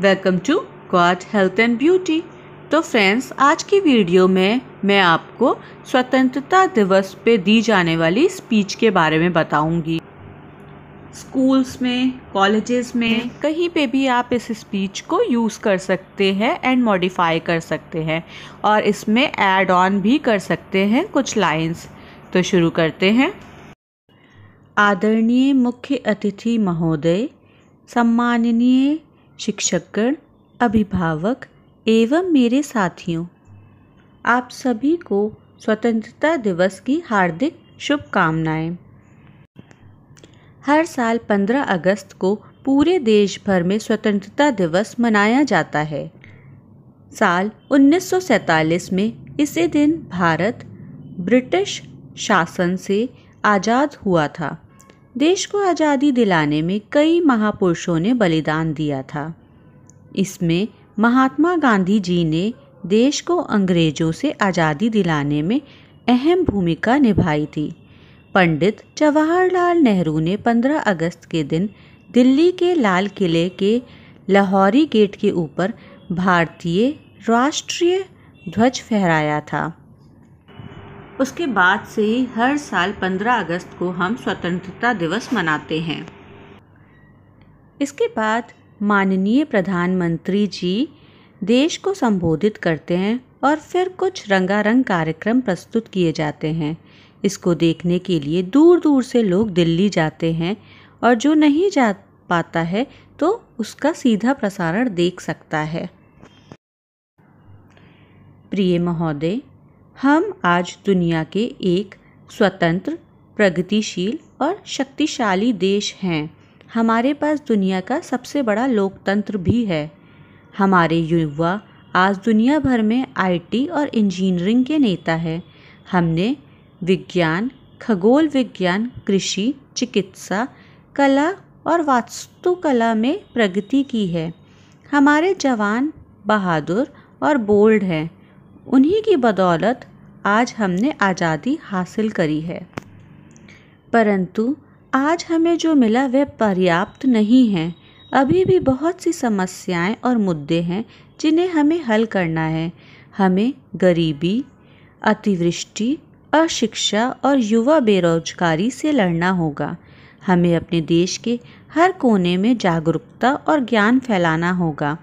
welcome to क्वाट health and beauty तो friends आज की वीडियो में मैं आपको स्वतंत्रता दिवस पे दी जाने वाली स्पीच के बारे में बताऊंगी स्कूल्स में कॉलेजेस में कहीं पे भी आप इस स्पीच को यूज़ कर सकते हैं एंड मॉडिफाई कर सकते हैं और इसमें ऐड ऑन भी कर सकते हैं कुछ लाइंस तो शुरू करते हैं आदरणीय मुख्य अतिथि महोदय सम्माननीय शिक्षकगण अभिभावक एवं मेरे साथियों आप सभी को स्वतंत्रता दिवस की हार्दिक शुभकामनाएं हर साल 15 अगस्त को पूरे देश भर में स्वतंत्रता दिवस मनाया जाता है साल 1947 में इसी दिन भारत ब्रिटिश शासन से आज़ाद हुआ था देश को आज़ादी दिलाने में कई महापुरुषों ने बलिदान दिया था इसमें महात्मा गांधी जी ने देश को अंग्रेज़ों से आज़ादी दिलाने में अहम भूमिका निभाई थी पंडित जवाहरलाल नेहरू ने 15 अगस्त के दिन दिल्ली के लाल किले के लाहौरी गेट के ऊपर भारतीय राष्ट्रीय ध्वज फहराया था उसके बाद से ही हर साल 15 अगस्त को हम स्वतंत्रता दिवस मनाते हैं इसके बाद माननीय प्रधानमंत्री जी देश को संबोधित करते हैं और फिर कुछ रंगारंग कार्यक्रम प्रस्तुत किए जाते हैं इसको देखने के लिए दूर दूर से लोग दिल्ली जाते हैं और जो नहीं जा पाता है तो उसका सीधा प्रसारण देख सकता है प्रिय महोदय हम आज दुनिया के एक स्वतंत्र प्रगतिशील और शक्तिशाली देश हैं हमारे पास दुनिया का सबसे बड़ा लोकतंत्र भी है हमारे युवा आज दुनिया भर में आईटी और इंजीनियरिंग के नेता है हमने विज्ञान खगोल विज्ञान कृषि चिकित्सा कला और वास्तुकला में प्रगति की है हमारे जवान बहादुर और बोल्ड हैं उन्हीं की बदौलत आज हमने आज़ादी हासिल करी है परंतु आज हमें जो मिला वह पर्याप्त नहीं है अभी भी बहुत सी समस्याएं और मुद्दे हैं जिन्हें हमें हल करना है हमें गरीबी अतिवृष्टि अशिक्षा और युवा बेरोजगारी से लड़ना होगा हमें अपने देश के हर कोने में जागरूकता और ज्ञान फैलाना होगा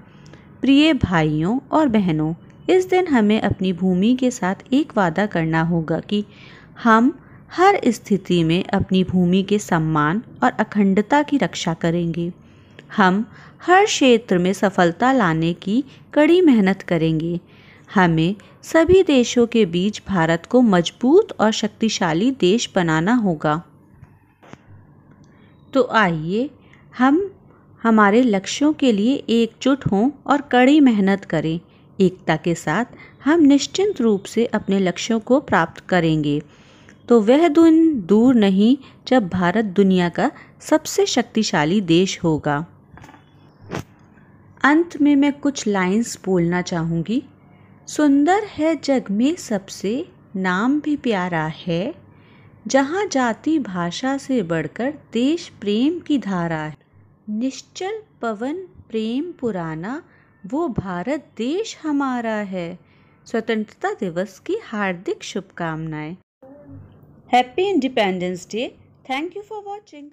प्रिय भाइयों और बहनों इस दिन हमें अपनी भूमि के साथ एक वादा करना होगा कि हम हर स्थिति में अपनी भूमि के सम्मान और अखंडता की रक्षा करेंगे हम हर क्षेत्र में सफलता लाने की कड़ी मेहनत करेंगे हमें सभी देशों के बीच भारत को मजबूत और शक्तिशाली देश बनाना होगा तो आइए हम हमारे लक्ष्यों के लिए एकजुट हों और कड़ी मेहनत करें एकता के साथ हम निश्चिंत रूप से अपने लक्ष्यों को प्राप्त करेंगे तो वह दिन दूर नहीं जब भारत दुनिया का सबसे शक्तिशाली देश होगा अंत में मैं कुछ लाइंस बोलना चाहूँगी सुंदर है जग में सबसे नाम भी प्यारा है जहाँ जाति भाषा से बढ़कर देश प्रेम की धारा है निश्चल पवन प्रेम पुराना वो भारत देश हमारा है स्वतंत्रता दिवस की हार्दिक शुभकामनाएं happy independence day thank you for watching